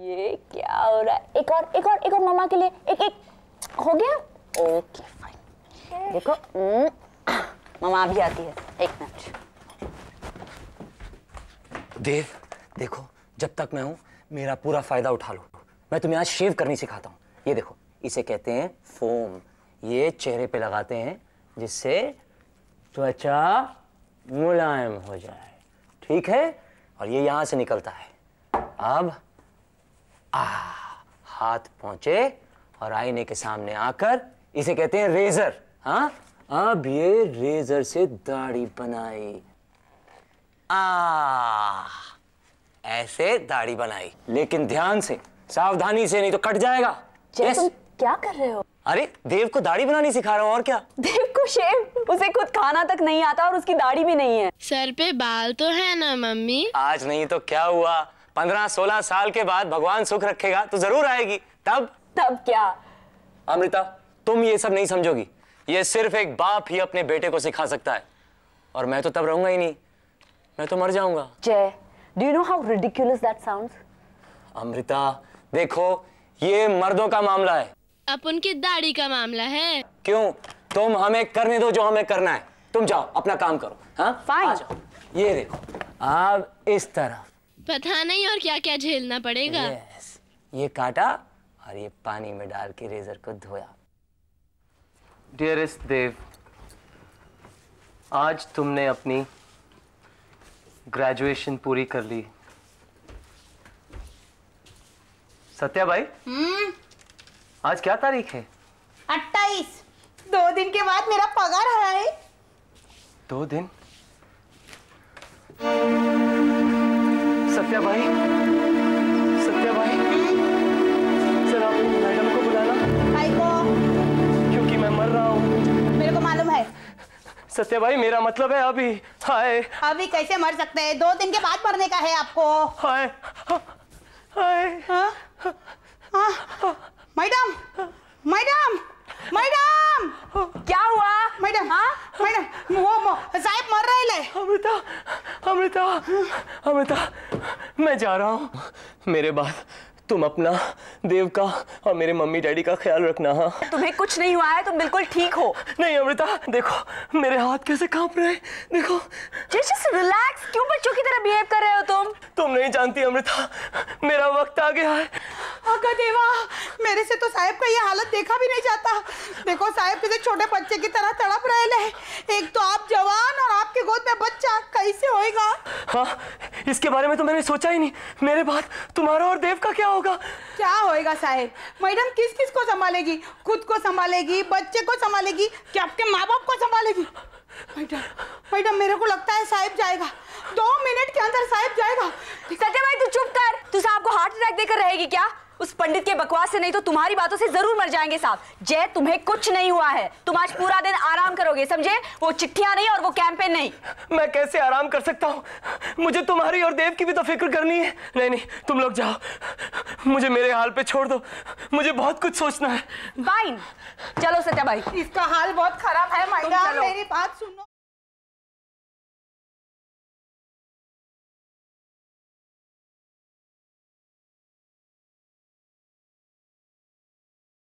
ये क्या हो रहा है एक और एक और एक और मामा के लिए एक एक हो गया ओके फाइन देखो हम्म। मामा भी आती है एक मिनट देव देखो जब तक मैं हूं मेरा पूरा फायदा उठा लो मैं तुम्हें आज शेव करनी सिखाता हूँ ये देखो इसे कहते हैं फोम ये चेहरे पे लगाते हैं जिससे त्वचा मुलायम हो जाए ठीक है और ये यहां से निकलता है अब आ हाथ पहुंचे और आईने के सामने आकर इसे कहते हैं रेजर हाँ अब ये रेजर से दाढ़ी बनाई ऐसे दाढ़ी बनाई लेकिन ध्यान से सावधानी से नहीं तो कट जाएगा yes. तुम क्या कर रहे हो अरे देव को दाढ़ी बनानी सिखा रहा हूँ और क्या देव को शेव उसे खुद खाना तक नहीं आता और उसकी दाढ़ी भी नहीं है सर पे बाल तो है ना मम्मी आज नहीं तो क्या हुआ पंद्रह सोलह साल के बाद भगवान सुख रखेगा तो जरूर आएगी तब तब क्या अमृता तुम ये सब नहीं समझोगी ये सिर्फ एक बाप ही अपने बेटे को सिखा सकता है और मैं तो तब रहूंगा ही नहीं मैं तो मर जाऊंगा Jai do you know how ridiculous that sounds Amrita देखो ये मर्दों का मामला है अपन की दाढ़ी का मामला है क्यों तुम हमें करने दो जो हमें करना है तुम जाओ अपना काम करो हाँ ये देखो अब इस तरफ पता नहीं और क्या क्या झेलना पड़ेगा yes. ये काटा और ये पानी में डाल के रेजर को धोया डियरेस्ट देव आज तुमने अपनी ग्रेजुएशन पूरी कर ली सत्या भाई hmm? आज क्या तारीख है अट्ठाईस दो दिन के बाद मेरा पगार आया है दो दिन सत्या भाई सत्या भाई सर आप मैडम को बुलाना को क्योंकि मैं मर रहा हूँ मेरे को मालूम है सत्या भाई मेरा मतलब है अभी हाय अभी कैसे मर सकते हैं दो दिन के बाद मरने का है आपको हाय हाय हाँ? हाँ? मैडम मैडम मैडम क्या हुआ मैडम हाँ मैडम वो साहब मर रहे अमृता अमृता अमृता मैं जा रहा हूँ मेरे बाद तुम अपना देव का और मेरे मम्मी डैडी का ख्याल रखना हाँ तुम्हें कुछ नहीं हुआ है तुम बिल्कुल ठीक हो नहीं अमृता देखो मेरे हाथ कैसे कांप रहे देखो जस्ट रिलैक्स क्यों बच्चों की तरह बिहेव कर रहे हो तुम तुम नहीं जानती अमृता मेरा वक्त आ गया है आगा देवा मेरे से तो साहेब का ये हालत देखा भी नहीं जाता देखो साहेब किसी छोटे बच्चे की तरह तड़प रहे एक तो आप जवान और आपके गोद में बच्चा कैसे होएगा हाँ इसके बारे में तो मैंने सोचा ही नहीं मेरे बाद तुम्हारा और देव का क्या होगा क्या होएगा साहेब मैडम किस किस को संभालेगी खुद को संभालेगी बच्चे को संभालेगी क्या आपके माँ बाप को संभालेगी मैडम मैडम मेरे को लगता है साहेब जाएगा दो मिनट के अंदर साहेब जाएगा सत्य भाई तू चुप कर तू साहब को हार्ट अटैक देकर रहेगी क्या उस पंडित के बकवास से नहीं तो तुम्हारी बातों से जरूर मर जाएंगे साहब जय तुम्हें कुछ नहीं हुआ है तुम आज पूरा दिन आराम करोगे समझे वो चिट्ठियां नहीं और वो कैंपेन नहीं मैं कैसे आराम कर सकता हूँ मुझे तुम्हारी और देव की भी तो फिक्र करनी है नहीं नहीं तुम लोग जाओ मुझे मेरे हाल पे छोड़ दो मुझे बहुत कुछ सोचना है चलो सत्या भाई इसका हाल बहुत खराब है मेरी बात सुनो